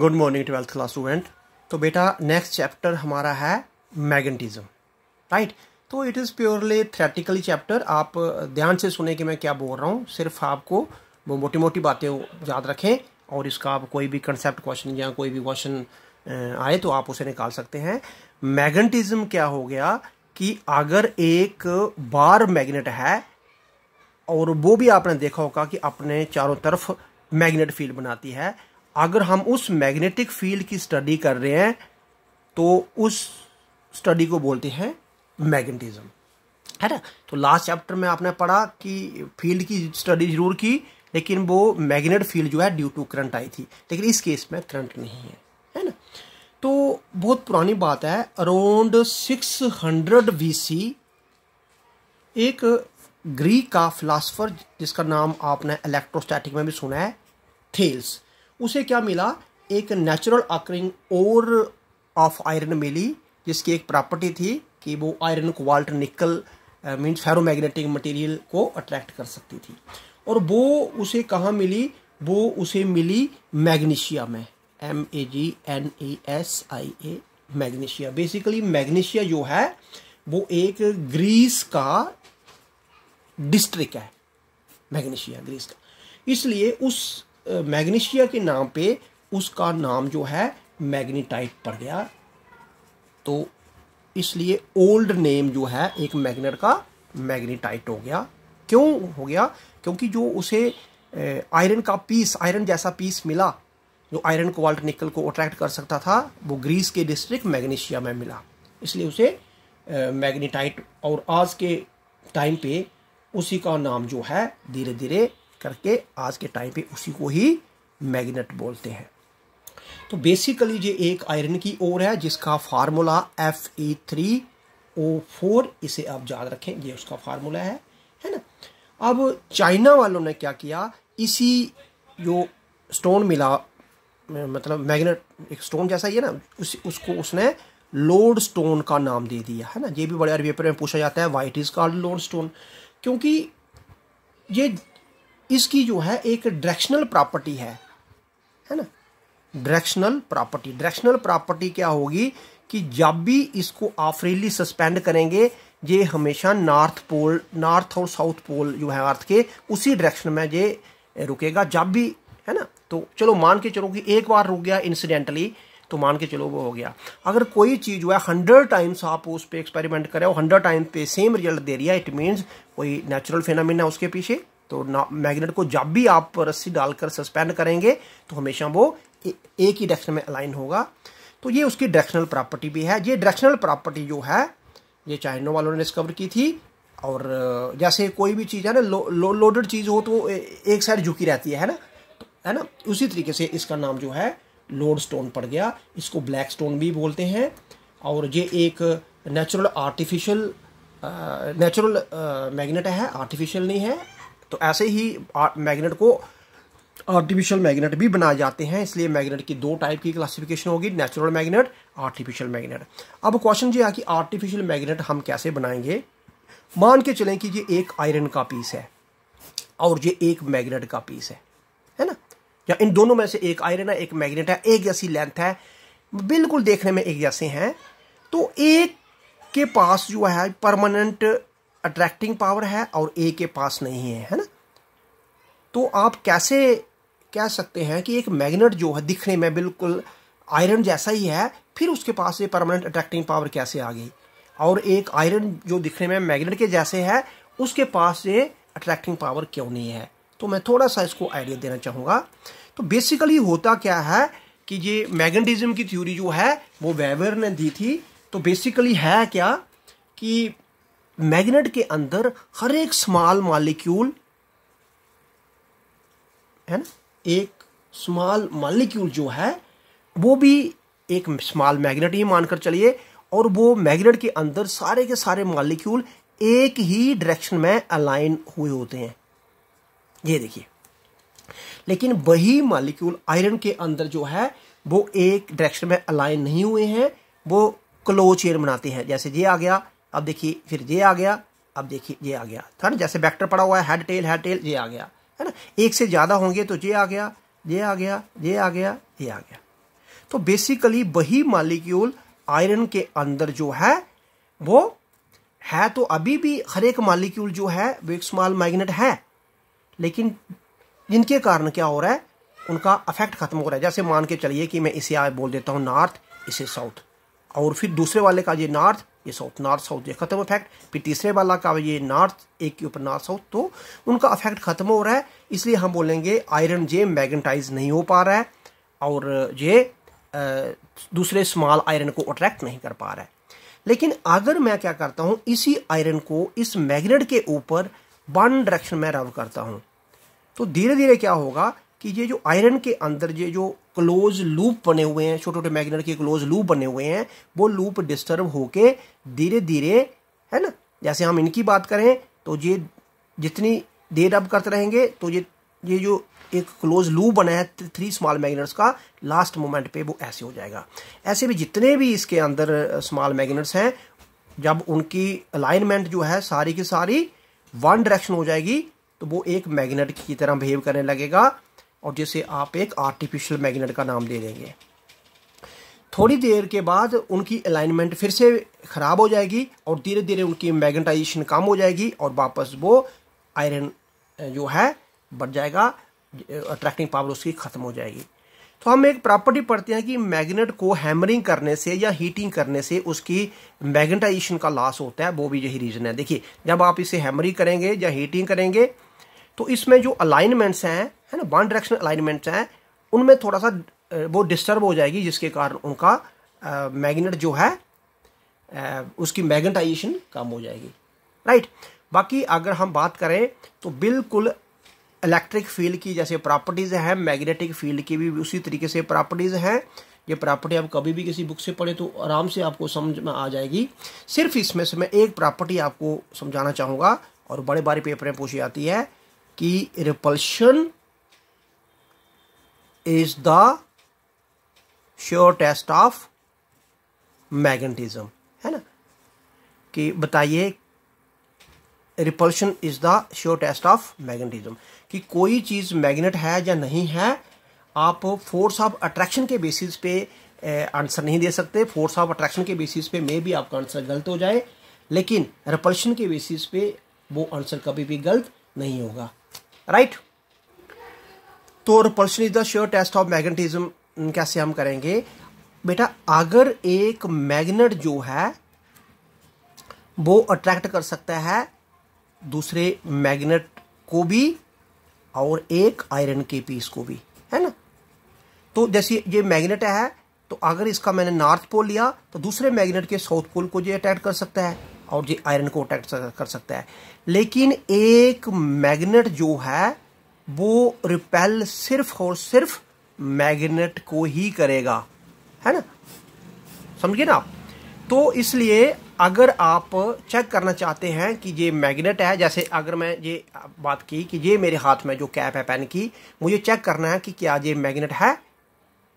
Good morning twelfth class student तो बेटा next chapter हमारा है मैगनेटिज्म राइट तो it is purely theoretically chapter आप ध्यान से सुने कि मैं क्या बोल रहा हूँ सिर्फ आपको वो मोटी मोटी बातें याद रखें और इसका आप कोई भी कंसेप्ट क्वेश्चन या कोई भी क्वेश्चन आए तो आप उसे निकाल सकते हैं मैगनेटिज्म क्या हो गया कि अगर एक बार मैग्नेट है और वो भी आपने देखा होगा कि अपने चारों तरफ मैग्नेट फील्ड बनाती है अगर हम उस मैग्नेटिक फील्ड की स्टडी कर रहे हैं तो उस स्टडी को बोलते हैं मैग्नेटिज्म है ना तो लास्ट चैप्टर में आपने पढ़ा कि फील्ड की स्टडी जरूर की लेकिन वो मैग्नेट फील्ड जो है ड्यू टू करंट आई थी लेकिन इस केस में करंट नहीं है है ना तो बहुत पुरानी बात है अराउंड 600 हंड्रेड एक ग्रीक का फिलासफर जिसका नाम आपने इलेक्ट्रोस्टैटिक में भी सुना है थेल्स उसे क्या मिला एक natural occurring ore of iron मिली जिसकी एक प्रॉपर्टी थी कि वो iron cobalt nickel means ferromagnetic material को अट्रैक्ट uh, कर सकती थी और वो उसे कहाँ मिली वो उसे मिली मैग्नीशिया में M A G N A S I A Magnesia basically Magnesia जो है वो एक ग्रीस का डिस्ट्रिक्ट है मैग्नीशिया ग्रीस का इसलिए उस मैग्नीशिया के नाम पे उसका नाम जो है मैग्नीटाइट पड़ गया तो इसलिए ओल्ड नेम जो है एक मैग्नेट का मैग्नीटाइट हो गया क्यों हो गया क्योंकि जो उसे आयरन का पीस आयरन जैसा पीस मिला जो आयरन कोवाल्ट निकल को अट्रैक्ट कर सकता था वो ग्रीस के डिस्ट्रिक्ट मैग्नीशिया में मिला इसलिए उसे मैग्नीटाइट और आज के टाइम पे उसी का नाम जो है धीरे धीरे करके आज के टाइम पे उसी को ही मैग्नेट बोलते हैं तो बेसिकली ये एक आयरन की ओर है जिसका formula F E three O four इसे आप याद रखें ये उसका फार्मूला है है ना अब चाइना वालों ने क्या किया इसी जो स्टोन मिला मतलब मैग्नेट एक स्टोन जैसा ही है ना उस उसको उसने लोड स्टोन का नाम दे दिया है ना ये भी बड़े अरबी पेपर में पूछा जाता है what is called lodestone क्योंकि ये इसकी जो है एक डायरेक्शनल प्रॉपर्टी है है ना डायरेक्शनल प्रॉपर्टी डायरेक्शनल प्रॉपर्टी क्या होगी कि जब भी इसको आप फ्रीली सस्पेंड करेंगे ये हमेशा नॉर्थ पोल नॉर्थ और साउथ पोल जो है अर्थ के उसी डायरेक्शन में ये रुकेगा जब भी है ना तो चलो मान के चलो कि एक बार रुक गया इंसिडेंटली तो मान के चलो वो हो गया अगर कोई चीज़ जो है हंड्रेड टाइम्स आप उस पर एक्सपेरिमेंट करें और हंड्रेड टाइम्स पे सेम रिजल्ट दे रही है इट मीन्स कोई नेचुरल फेनामिन है उसके पीछे तो मैग्नेट को जब भी आप रस्सी डालकर सस्पेंड करेंगे तो हमेशा वो एक ही डायरेक्शन में अलाइन होगा तो ये उसकी डायरेक्शनल प्रॉपर्टी भी है ये डायरेक्शनल प्रॉपर्टी जो है ये चाइनो वालों ने डिस्कवर की थी और जैसे कोई भी चीज़ है ना लो, लो, लोडेड चीज़ हो तो एक साइड झुकी रहती है, है ना तो, है ना उसी तरीके से इसका नाम जो है लोड स्टोन पड़ गया इसको ब्लैक स्टोन भी बोलते हैं और ये एक नेचुरल आर्टिफिशियल नेचुरल मैग्नेट है आर्टिफिशियल नहीं है तो ऐसे ही मैग्नेट को आर्टिफिशियल मैग्नेट भी बनाए जाते हैं इसलिए मैग्नेट की दो टाइप की क्लासिफिकेशन होगी नेचुरल मैग्नेट आर्टिफिशियल मैग्नेट अब क्वेश्चन ये है कि आर्टिफिशियल मैग्नेट हम कैसे बनाएंगे मान के चलें कि ये एक आयरन का पीस है और ये एक मैग्नेट का पीस है है ना या इन दोनों में से एक आयरन है एक मैग्नेट है एक जैसी लेंथ है बिल्कुल देखने में एक जैसे हैं तो एक के पास जो है परमानेंट अट्रैक्टिंग पावर है और ए के पास नहीं है है ना तो आप कैसे कह सकते हैं कि एक मैग्नेट जो है दिखने में बिल्कुल आयरन जैसा ही है फिर उसके पास ये परमानेंट अट्रैक्टिंग पावर कैसे आ गई और एक आयरन जो दिखने में मैग्नेट के जैसे है उसके पास ये अट्रैक्टिंग पावर क्यों नहीं है तो मैं थोड़ा सा इसको आइडिया देना चाहूँगा तो बेसिकली होता क्या है कि ये मैग्नेटिज्म की थ्योरी जो है वो वेबर ने दी थी तो बेसिकली है क्या कि मैग्नेट के अंदर हर एक स्मॉल मालिक्यूल है ना एक स्मॉल मालिक्यूल जो है वो भी एक स्मॉल मैग्नेट ही मानकर चलिए और वो मैग्नेट के अंदर सारे के सारे मालिक्यूल एक ही डायरेक्शन में अलाइन हुए होते हैं ये देखिए लेकिन वही मालिक्यूल आयरन के अंदर जो है वो एक डायरेक्शन में अलाइन नहीं हुए हैं वो क्लोज चेयर बनाते हैं जैसे ये आ गया अब देखिए फिर ये आ गया अब देखिए ये आ गया था ना जैसे वेक्टर पड़ा हुआ है हेड टेल हेड टेल ये आ गया है ना एक से ज़्यादा होंगे तो ये आ गया ये आ गया ये आ गया ये आ गया तो बेसिकली वही मालिक्यूल आयरन के अंदर जो है वो है तो अभी भी हर एक मालिक्यूल जो है वो एक स्मॉल मैग्नेट है लेकिन जिनके कारण क्या हो रहा है उनका अफेक्ट खत्म हो रहा है जैसे मान के चलिए कि मैं इसे आए बोल देता हूँ नॉर्थ इसे साउथ और फिर दूसरे वाले का ये नॉर्थ ये साउथ नॉर्थ साउथ ये खत्म इफेक्ट फिर तीसरे वाला का ये नॉर्थ एक के ऊपर नॉर्थ साउथ तो उनका अफेक्ट खत्म हो रहा है इसलिए हम बोलेंगे आयरन जे मैग्नेटाइज नहीं हो पा रहा है और ये दूसरे स्मॉल आयरन को अट्रैक्ट नहीं कर पा रहा है लेकिन अगर मैं क्या करता हूँ इसी आयरन को इस मैग्नेट के ऊपर वन डायरेक्शन में रब करता हूँ तो धीरे धीरे क्या होगा कि ये जो आयरन के अंदर ये जो क्लोज लूप बने हुए हैं छोटे छोटे मैग्नेट के क्लोज लूप बने हुए हैं वो लूप डिस्टर्ब होके धीरे धीरे है ना जैसे हम इनकी बात करें तो ये जितनी देर अब करते रहेंगे तो ये ये जो एक क्लोज लूप बना है थ्री स्मॉल मैग्नेट्स का लास्ट मोमेंट पे वो ऐसे हो जाएगा ऐसे भी जितने भी इसके अंदर स्मॉल मैग्नेट्स हैं जब उनकी अलाइनमेंट जो है सारी की सारी वन डायरेक्शन हो जाएगी तो वो एक मैग्नेट की तरह बिहेव करने लगेगा और जिसे आप एक आर्टिफिशियल मैग्नेट का नाम दे देंगे थोड़ी देर के बाद उनकी अलाइनमेंट फिर से ख़राब हो जाएगी और धीरे धीरे उनकी मैग्नेटाइजेशन कम हो जाएगी और वापस वो आयरन जो है बढ़ जाएगा अट्रैक्टिंग पावर उसकी ख़त्म हो जाएगी तो हम एक प्रॉपर्टी पढ़ते हैं कि मैग्नेट को हैमरिंग करने से या हीटिंग करने से उसकी मैग्नेटाइजेशन का लॉस होता है वो भी यही रीज़न है देखिए जब आप इसे हैमरिंग करेंगे या हीटिंग करेंगे तो इसमें जो अलाइनमेंट्स हैं है ना वन डायरेक्शन अलाइनमेंट्स हैं उनमें थोड़ा सा वो डिस्टर्ब हो जाएगी जिसके कारण उनका मैग्नेट जो है आ, उसकी मैग्नेटाइजेशन कम हो जाएगी राइट बाकी अगर हम बात करें तो बिल्कुल इलेक्ट्रिक फील्ड की जैसे प्रॉपर्टीज़ हैं मैग्नेटिक फील्ड की भी उसी तरीके से प्रॉपर्टीज़ हैं ये प्रॉपर्टी आप कभी भी किसी बुक से पढ़े तो आराम से आपको समझ में आ जाएगी सिर्फ इसमें से मैं एक प्रॉपर्टी आपको समझाना चाहूँगा और बड़े बड़े पेपर में पूछी जाती है कि repulsion is the sure test of magnetism है ना कि बताइए repulsion is the sure test of magnetism कि कोई चीज़ मैग्नेट है या नहीं है आप फोर्स ऑफ अट्रैक्शन के बेसिस पे आंसर नहीं दे सकते फोर्स ऑफ अट्रैक्शन के बेसिस पे मे भी आपका आंसर गलत हो जाए लेकिन रिपल्शन के बेसिस पे वो आंसर कभी भी गलत नहीं होगा राइट तो repulsion is the sure test of magnetism कैसे हम करेंगे बेटा अगर एक मैग्नेट जो है वो अट्रैक्ट कर सकता है दूसरे मैग्नेट को भी और एक आयरन के पीस को भी है ना तो जैसे ये मैग्नेट है तो अगर इसका मैंने नॉर्थ पोल लिया तो दूसरे मैग्नेट के साउथ पोल को ये अट्रैक्ट कर सकता है और ये आयरन को अट्रैक्ट कर सकता है लेकिन एक मैग्नेट जो है वो रिपेल सिर्फ और सिर्फ मैग्नेट को ही करेगा है ना समझिए ना आप तो इसलिए अगर आप चेक करना चाहते हैं कि ये मैग्नेट है जैसे अगर मैं ये बात की कि ये मेरे हाथ में जो कैप है पेन की मुझे चेक करना है कि क्या ये मैग्नेट है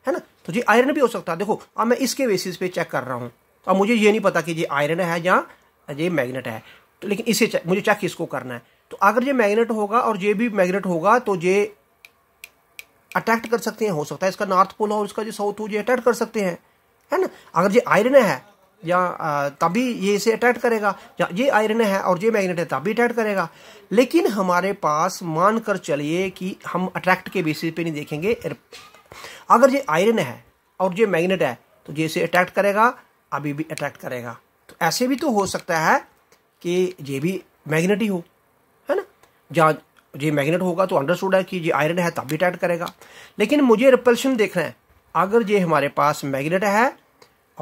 है ना तो ये आयरन भी हो सकता है देखो अब मैं इसके बेसिस पे चेक कर रहा हूँ अब मुझे ये नहीं पता कि ये आयरन है या ये मैग्नेट है तो लेकिन इसे चा, मुझे चेक इसको करना है तो अगर ये मैग्नेट होगा और ये भी मैग्नेट होगा तो ये अट्रैक्ट कर सकते हैं हो सकता है इसका नॉर्थ पोल हो इसका जो साउथ हो ये अट्रैक्ट कर सकते हैं है ना अगर ये आयरन है या तभी ये इसे अट्रैक्ट करेगा या ये आयरन है और ये मैग्नेट है तभी अट्रैक्ट करेगा लेकिन हमारे पास मान कर चलिए कि हम अट्रैक्ट के बेसिस पे नहीं देखेंगे अगर ये आयरन है और ये मैग्नेट है तो ये इसे अट्रैक्ट करेगा अभी भी अट्रैक्ट करेगा ऐसे भी तो हो सकता है कि ये भी मैग्नेट ही हो है ना जहाँ ये मैग्नेट होगा तो अंडरस्टूड है कि ये आयरन है तब भी अटैक करेगा लेकिन मुझे रिपल्शन देखना है अगर ये हमारे पास मैग्नेट है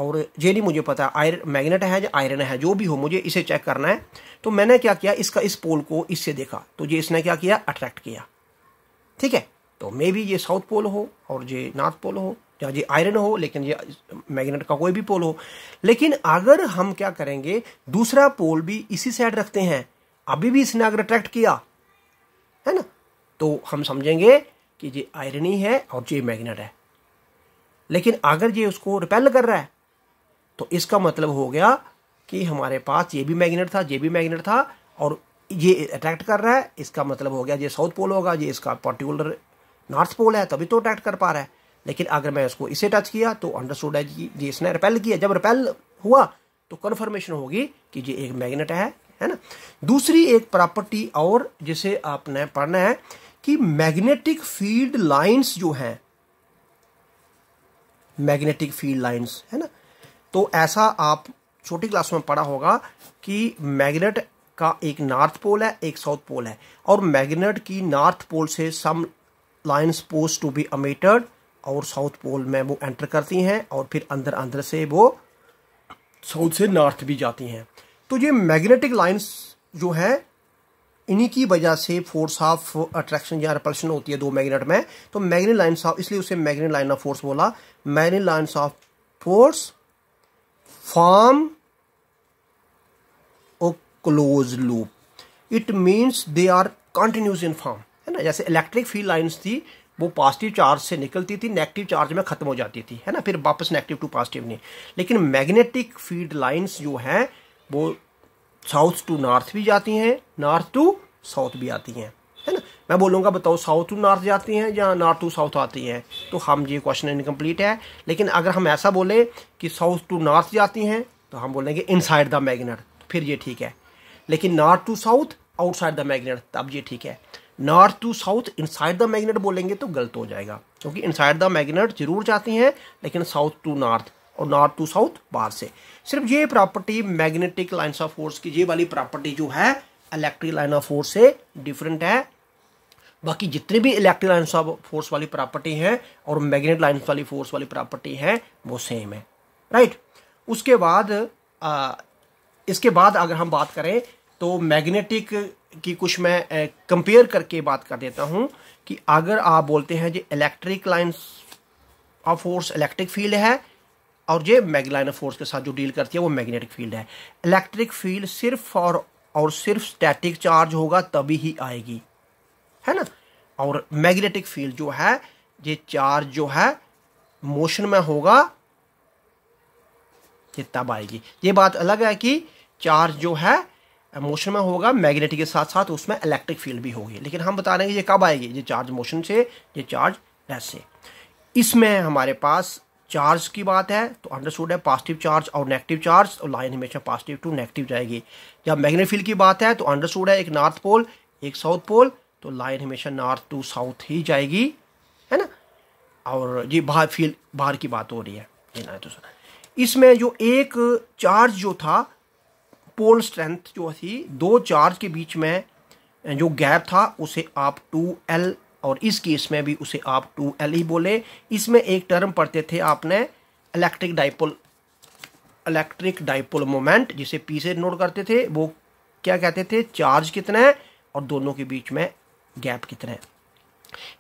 और ये नहीं मुझे पता आयरन मैग्नेट है या आयरन है जो भी हो मुझे इसे चेक करना है तो मैंने क्या किया इसका इस पोल को इससे देखा तो ये इसने क्या किया अट्रैक्ट किया ठीक है तो मे बी ये साउथ पोल हो और ये नॉर्थ पोल हो चाहे ये आयरन हो लेकिन ये मैग्नेट का कोई भी पोल हो लेकिन अगर हम क्या करेंगे दूसरा पोल भी इसी साइड रखते हैं अभी भी इसने अगर अट्रैक्ट किया है ना तो हम समझेंगे कि ये आयरन ही है और ये मैग्नेट है लेकिन अगर ये उसको रिपेल कर रहा है तो इसका मतलब हो गया कि हमारे पास ये भी मैग्नेट था ये भी मैग्नेट था और ये अट्रैक्ट कर रहा है इसका मतलब हो गया ये साउथ पोल होगा ये इसका पर्टिकुलर नॉर्थ पोल है तभी तो अट्रैक्ट कर पा रहा है लेकिन अगर मैं उसको इसे टच किया तो अंडरस्टूड है कि जी इसने रिपेल किया जब रिपेल हुआ तो कन्फर्मेशन होगी कि ये एक मैग्नेट है है ना दूसरी एक प्रॉपर्टी और जिसे आपने पढ़ना है कि मैग्नेटिक फील्ड लाइंस जो हैं मैग्नेटिक फील्ड लाइंस है ना तो ऐसा आप छोटी क्लास में पढ़ा होगा कि मैग्नेट का एक नॉर्थ पोल है एक साउथ पोल है और मैग्नेट की नॉर्थ पोल से some lines post to be emitted और साउथ पोल में वो एंटर करती हैं और फिर अंदर अंदर से वो साउथ से नॉर्थ भी जाती हैं तो ये मैग्नेटिक लाइंस जो है इन्हीं की वजह से फोर्स ऑफ अट्रैक्शन या रिपल्शन होती है दो मैग्नेट में तो मैग्नेट लाइन्स ऑफ इसलिए उसे मैग्नेट लाइन ऑफ फोर्स बोला magnet lines of force form a close loop it means they are continuous in form है ना जैसे इलेक्ट्रिक फील्ड लाइन्स थी वो पॉजिटिव चार्ज से निकलती थी नेगेटिव चार्ज में खत्म हो जाती थी है ना फिर वापस नेगेटिव टू पॉजिटिव नहीं लेकिन मैग्नेटिक फील्ड लाइंस जो हैं वो साउथ टू नॉर्थ भी जाती हैं नॉर्थ टू साउथ भी आती हैं है ना मैं बोलूँगा बताओ साउथ टू नॉर्थ जाती हैं या नॉर्थ टू साउथ आती हैं तो हम ये क्वेश्चन इनकम्प्लीट है लेकिन अगर हम ऐसा बोलें कि साउथ टू नॉर्थ जाती हैं तो हम बोलेंगे इन द मैगनेट फिर ये ठीक है लेकिन north to south outside the magnet तब ये ठीक है north to south inside the magnet बोलेंगे तो गलत हो जाएगा क्योंकि इनसाइड द मैग्नेट जरूर जाती हैं लेकिन साउथ टू नॉर्थ और नॉर्थ टू साउथ बाहर से सिर्फ ये property magnetic lines of force की ये वाली प्रॉपर्टी जो है इलेक्ट्रिक लाइन ऑफ फोर्स से डिफरेंट है बाकी जितने भी इलेक्ट्रिक लाइन्स ऑफ फोर्स वाली प्रॉपर्टी हैं और मैग्नेट लाइन्स वाली फोर्स वाली प्रॉपर्टी हैं वो सेम है राइट उसके बाद आ, इसके बाद अगर हम बात करें तो मैग्नेटिक की कुछ मैं कंपेयर करके बात कर देता हूँ कि अगर आप बोलते हैं जी electric line of force electric field है और ये मैगलाइन लाइन ऑफ फोर्स के साथ जो डील करती है वो मैग्नेटिक फील्ड है इलेक्ट्रिक फील्ड सिर्फ और और सिर्फ स्टैटिक चार्ज होगा तभी ही आएगी है ना और मैग्नेटिक फील्ड जो है ये चार्ज जो है मोशन में होगा ये तब आएगी ये बात अलग है कि चार्ज जो है मोशन में होगा मैग्नेटिक के साथ साथ उसमें इलेक्ट्रिक फील्ड भी होगी लेकिन हम बता रहे हैं ये कब आएगी ये चार्ज मोशन से ये चार्ज रेस से इसमें हमारे पास चार्ज की बात है तो अंडरस्टूड है पॉजिटिव चार्ज और नेगेटिव चार्ज और लाइन हमेशा पॉजिटिव टू नेगेटिव जाएगी जब मैग्नेट फील्ड की बात है तो अंडरस्टूड है एक नॉर्थ पोल एक साउथ पोल तो लाइन हमेशा नॉर्थ टू साउथ ही जाएगी है ना और ये बाहर फील्ड बाहर की बात हो रही है ये ना तो सर इसमें जो एक चार्ज जो था पोल स्ट्रेंथ जो थी दो चार्ज के बीच में जो गैप था उसे आप टू एल और इस केस में भी उसे आप टू एल ही बोले इसमें एक टर्म पढ़ते थे आपने electric dipole electric dipole moment जिसे पी से नोट करते थे वो क्या कहते थे चार्ज कितना है और दोनों के बीच में गैप कितना है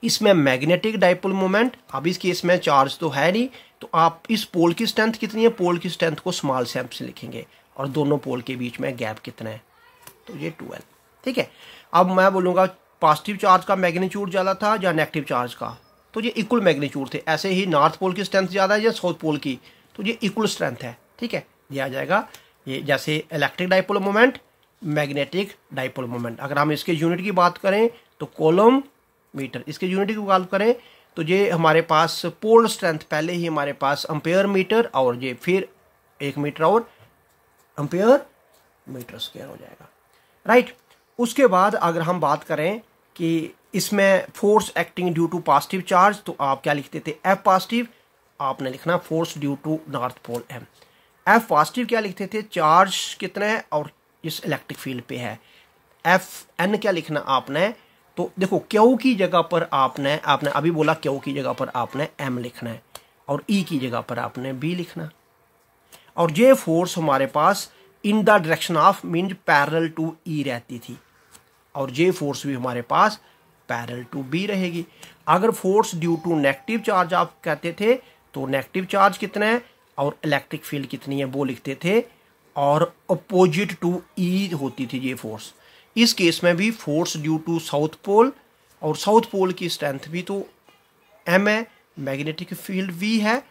इसमें मैग्नेटिक डाइपोल मोमेंट अब इस केस में चार्ज तो है नहीं तो आप इस पोल की स्ट्रेंथ कितनी है पोल की स्ट्रेंथ को स्मॉल सेम्प से लिखेंगे और दोनों पोल के बीच में गैप कितना है तो ये ट्वेल्व ठीक है अब मैं बोलूँगा पॉजिटिव चार्ज का मैग्नीट्यूड ज़्यादा था या नेगेटिव चार्ज का तो ये इक्वल मैग्नीट्यूड थे ऐसे ही नॉर्थ पोल की स्ट्रेंथ ज़्यादा है या साउथ पोल की तो ये इक्वल स्ट्रेंथ है ठीक है दिया जाएगा ये जैसे electric dipole moment magnetic dipole moment अगर हम इसके यूनिट की बात करें तो कोलम मीटर इसके यूनिट की बात करें तो ये हमारे पास पोल स्ट्रेंथ पहले ही हमारे पास अम्पेयर मीटर और ये फिर एक मीटर और एम्पेयर मीटर स्क्वेयर हो जाएगा राइट right? उसके बाद अगर हम बात करें कि इसमें force acting due to positive charge तो आप क्या लिखते थे एफ पॉजिटिव आपने लिखना force due to north pole M F positive क्या लिखते थे चार्ज कितना है और इस इलेक्ट्रिक फील्ड पे है एफ एन क्या लिखना आपने तो देखो क्यू की जगह पर आपने आपने अभी बोला क्यू की जगह पर आपने एम लिखना है और ई e की जगह पर आपने बी लिखना और ये फोर्स हमारे पास in the direction of mean parallel to E रहती थी और ये फोर्स भी हमारे पास पैरल टू बी रहेगी अगर force due to negative charge आप कहते थे तो नेगेटिव चार्ज कितना है और इलेक्ट्रिक फील्ड कितनी है वो लिखते थे और अपोजिट टू ई होती थी ये फोर्स इस केस में भी force due to south pole और साउथ पोल की स्ट्रेंथ भी तो एम है मैग्नेटिक फील्ड वी है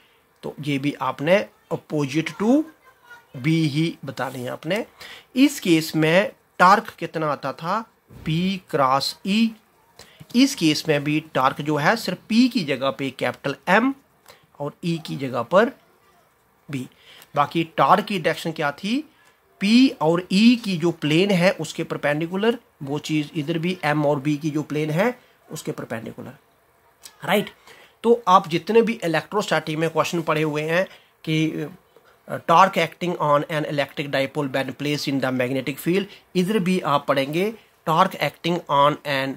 तो ये भी आपने अपोजिट टू बी ही बता रहे हैं आपने इस केस में टार्क कितना आता था पी क्रॉस ई इस केस में भी टार्क जो है सिर्फ पी की जगह पे कैपिटल एम और ई e की जगह पर बी बाकी टार्क की डायरेक्शन क्या थी पी और ई e की जो प्लेन है उसके परपेंडिकुलर वो चीज़ इधर भी एम और बी की जो प्लेन है उसके परपेंडिकुलर राइट right. तो आप जितने भी इलेक्ट्रोस्टैटिक में क्वेश्चन पढ़े हुए हैं कि torque acting on an electric dipole when place in the magnetic field इधर भी आप पढ़ेंगे torque acting on an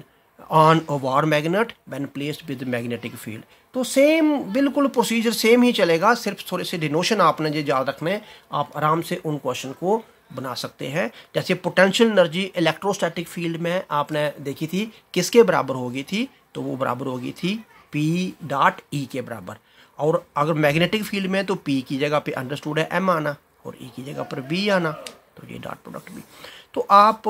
on a bar magnet when place with magnetic field तो सेम बिल्कुल प्रोसीजर सेम ही चलेगा सिर्फ थोड़े से डिनोशन आपने जो याद रखने आप आराम से उन क्वेश्चन को बना सकते हैं जैसे पोटेंशियल एनर्जी इलेक्ट्रोस्टैटिक फील्ड में आपने देखी थी किसके बराबर होगी थी तो वो बराबर होगी थी पी डॉट ई के बराबर और अगर मैग्नेटिक फील्ड में है तो पी की जगह पे अंडरस्टूड है एम आना और ई e की जगह पर बी आना तो ये डॉट प्रोडक्ट भी तो आप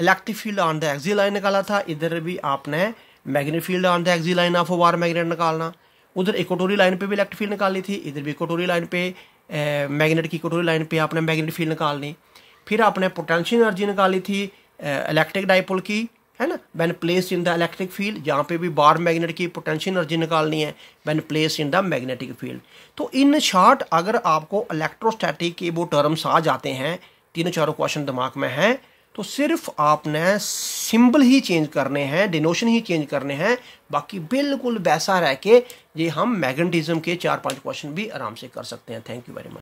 electric field on the axial line निकाला था इधर भी आपने magnet field on the axial line of bar magnet निकालना उधर इकोटोरी लाइन पे भी इलेक्ट्रिक फील्ड निकाली थी इधर भी इकोटोरी लाइन पे मैग्नेट की इकोटोरी लाइन पे आपने मैगनेट फील्ड निकालनी फिर आपने पोटेंशियल एनर्जी निकाली थी इलेक्ट्रिक डाइपोल की है ना when place in the electric field जहाँ पे भी बार मैग्नेट की पोटेंशियल एनर्जी निकालनी है when place in the magnetic field तो इन शॉर्ट अगर आपको इलेक्ट्रोस्टैटिक के वो टर्म्स आ जाते हैं तीनों चारों क्वेश्चन दिमाग में हैं तो सिर्फ आपने सिंबल ही चेंज करने हैं डिनोशन ही चेंज करने हैं बाकी बिल्कुल वैसा रह के ये हम मैग्नेटिज्म के चार पांच क्वेश्चन भी आराम से कर सकते हैं थैंक यू वेरी मच